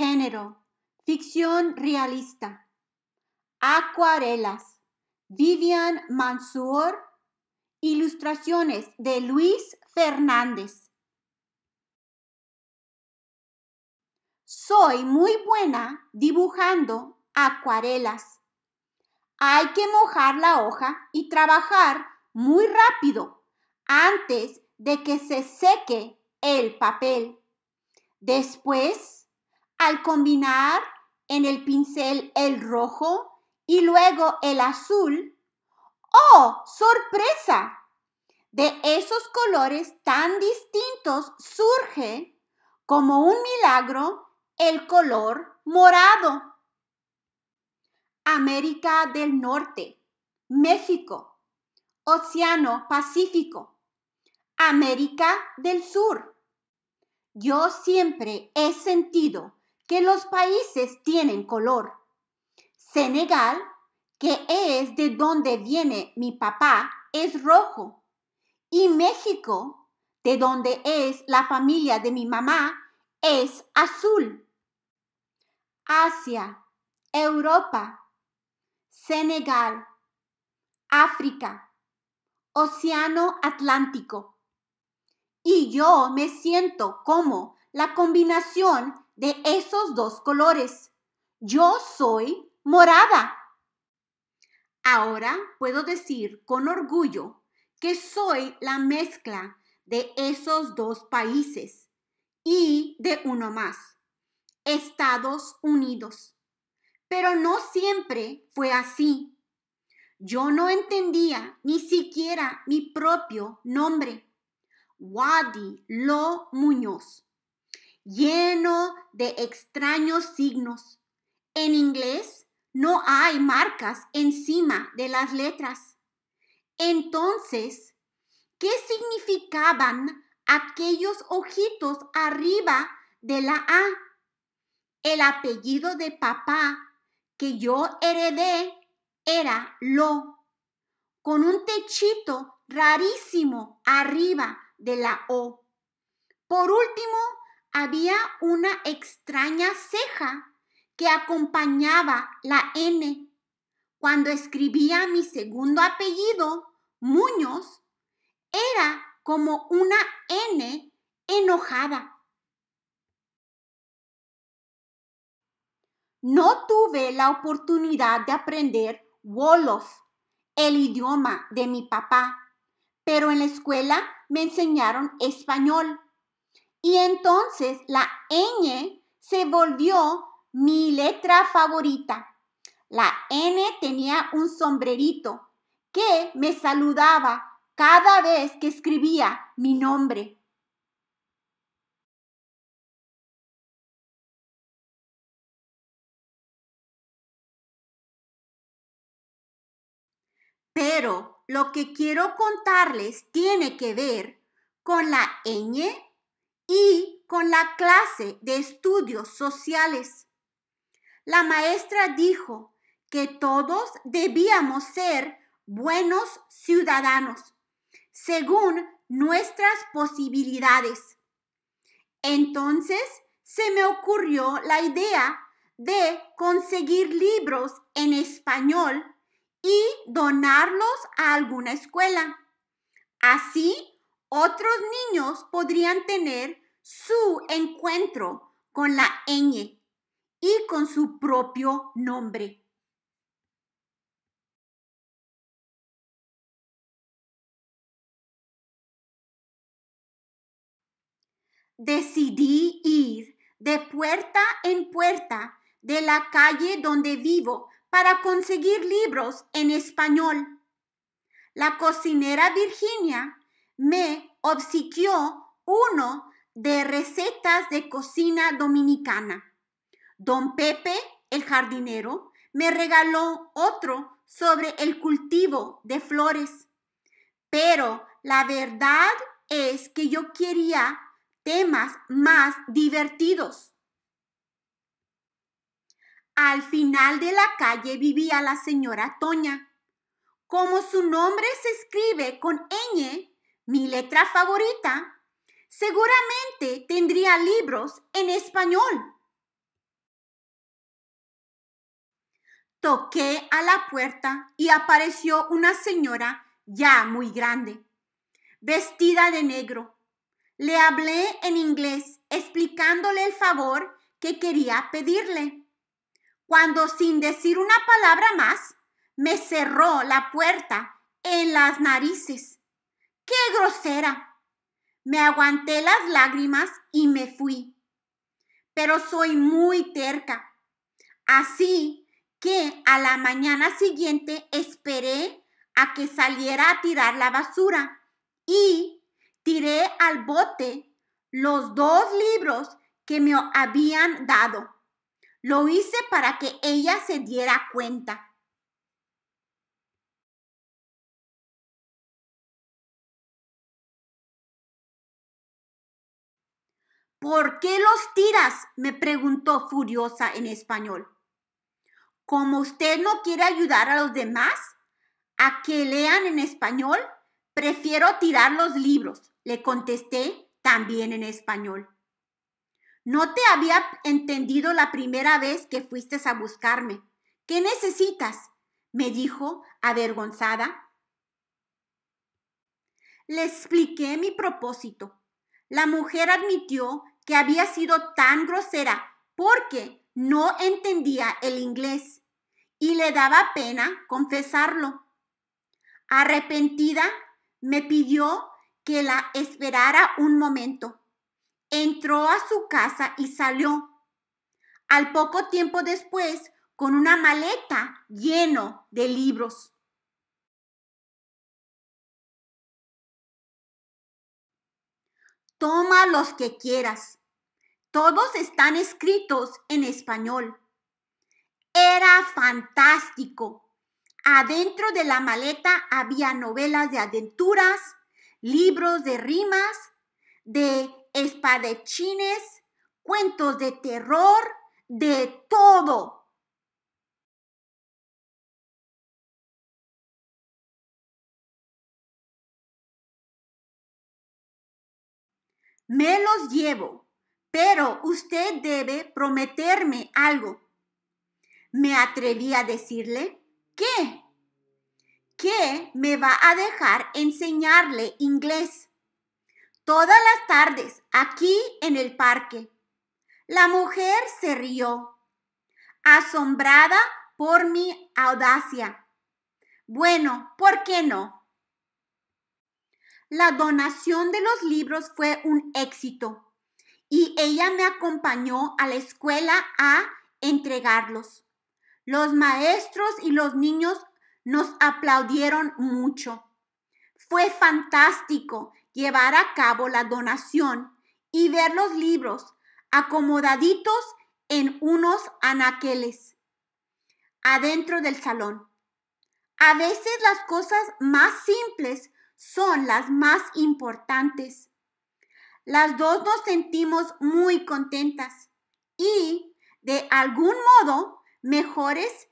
Género. Ficción realista. Acuarelas. Vivian Mansour. Ilustraciones de Luis Fernández. Soy muy buena dibujando acuarelas. Hay que mojar la hoja y trabajar muy rápido antes de que se seque el papel. Después al combinar en el pincel el rojo y luego el azul, ¡oh, sorpresa! De esos colores tan distintos surge, como un milagro, el color morado. América del Norte, México, Océano Pacífico, América del Sur. Yo siempre he sentido que los países tienen color. Senegal, que es de donde viene mi papá, es rojo. Y México, de donde es la familia de mi mamá, es azul. Asia, Europa, Senegal, África, Océano Atlántico. Y yo me siento como la combinación de esos dos colores. Yo soy morada. Ahora puedo decir con orgullo que soy la mezcla de esos dos países y de uno más, Estados Unidos. Pero no siempre fue así. Yo no entendía ni siquiera mi propio nombre, Wadi Lo Muñoz lleno de extraños signos. En inglés no hay marcas encima de las letras. Entonces, ¿qué significaban aquellos ojitos arriba de la A? El apellido de papá que yo heredé era Lo, con un techito rarísimo arriba de la O. Por último, había una extraña ceja que acompañaba la N. Cuando escribía mi segundo apellido, Muñoz, era como una N enojada. No tuve la oportunidad de aprender Wolof, el idioma de mi papá, pero en la escuela me enseñaron español y entonces la ñ se volvió mi letra favorita. La N tenía un sombrerito que me saludaba cada vez que escribía mi nombre. Pero lo que quiero contarles tiene que ver con la ñ y con la clase de estudios sociales. La maestra dijo que todos debíamos ser buenos ciudadanos, según nuestras posibilidades. Entonces se me ocurrió la idea de conseguir libros en español y donarlos a alguna escuela. Así, otros niños podrían tener su encuentro con la ñ y con su propio nombre. Decidí ir de puerta en puerta de la calle donde vivo para conseguir libros en español. La cocinera Virginia me obsequió uno de recetas de cocina dominicana. Don Pepe, el jardinero, me regaló otro sobre el cultivo de flores. Pero la verdad es que yo quería temas más divertidos. Al final de la calle vivía la señora Toña. Como su nombre se escribe con ñ, mi letra favorita, seguramente tendría libros en español. Toqué a la puerta y apareció una señora ya muy grande, vestida de negro. Le hablé en inglés explicándole el favor que quería pedirle. Cuando sin decir una palabra más, me cerró la puerta en las narices. ¡Qué grosera! Me aguanté las lágrimas y me fui. Pero soy muy terca. Así que a la mañana siguiente esperé a que saliera a tirar la basura y tiré al bote los dos libros que me habían dado. Lo hice para que ella se diera cuenta. ¿Por qué los tiras? me preguntó furiosa en español. Como usted no quiere ayudar a los demás a que lean en español, prefiero tirar los libros, le contesté también en español. No te había entendido la primera vez que fuiste a buscarme. ¿Qué necesitas? me dijo, avergonzada. Le expliqué mi propósito. La mujer admitió que había sido tan grosera porque no entendía el inglés y le daba pena confesarlo. Arrepentida, me pidió que la esperara un momento. Entró a su casa y salió. Al poco tiempo después, con una maleta lleno de libros. Toma los que quieras, todos están escritos en español. Era fantástico. Adentro de la maleta había novelas de aventuras, libros de rimas, de espadachines, cuentos de terror, de todo. Me los llevo pero usted debe prometerme algo. Me atreví a decirle, ¿qué? ¿Qué me va a dejar enseñarle inglés. Todas las tardes, aquí en el parque. La mujer se rió, asombrada por mi audacia. Bueno, ¿por qué no? La donación de los libros fue un éxito y ella me acompañó a la escuela a entregarlos. Los maestros y los niños nos aplaudieron mucho. Fue fantástico llevar a cabo la donación y ver los libros acomodaditos en unos anaqueles adentro del salón. A veces las cosas más simples son las más importantes las dos nos sentimos muy contentas y, de algún modo, mejores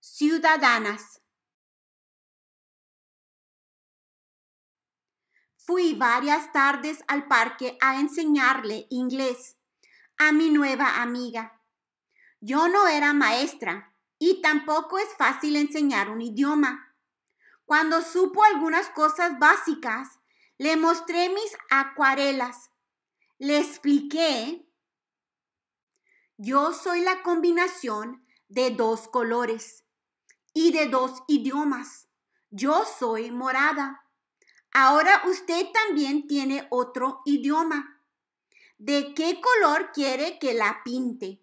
ciudadanas. Fui varias tardes al parque a enseñarle inglés a mi nueva amiga. Yo no era maestra y tampoco es fácil enseñar un idioma. Cuando supo algunas cosas básicas, le mostré mis acuarelas. Le expliqué, yo soy la combinación de dos colores y de dos idiomas. Yo soy morada. Ahora usted también tiene otro idioma. ¿De qué color quiere que la pinte?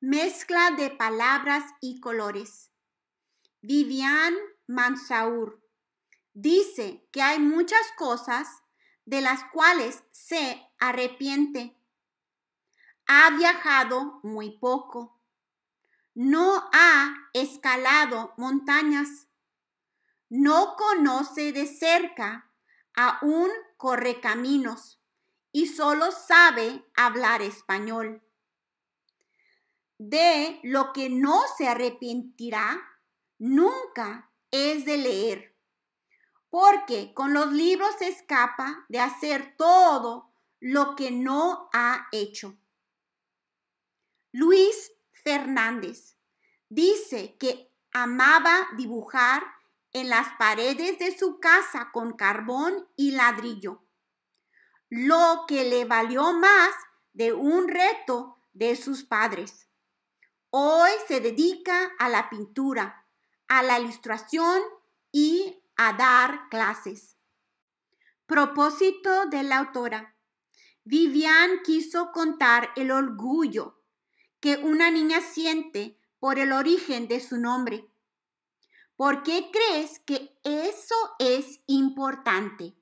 Mezcla de palabras y colores. Vivian Mansaur dice que hay muchas cosas de las cuales se arrepiente. Ha viajado muy poco. No ha escalado montañas. No conoce de cerca Aún corre correcaminos y solo sabe hablar español. De lo que no se arrepentirá nunca es de leer porque con los libros se escapa de hacer todo lo que no ha hecho. Luis Fernández dice que amaba dibujar en las paredes de su casa con carbón y ladrillo, lo que le valió más de un reto de sus padres. Hoy se dedica a la pintura, a la ilustración y a dar clases. Propósito de la autora. Vivian quiso contar el orgullo que una niña siente por el origen de su nombre. ¿Por qué crees que eso es importante?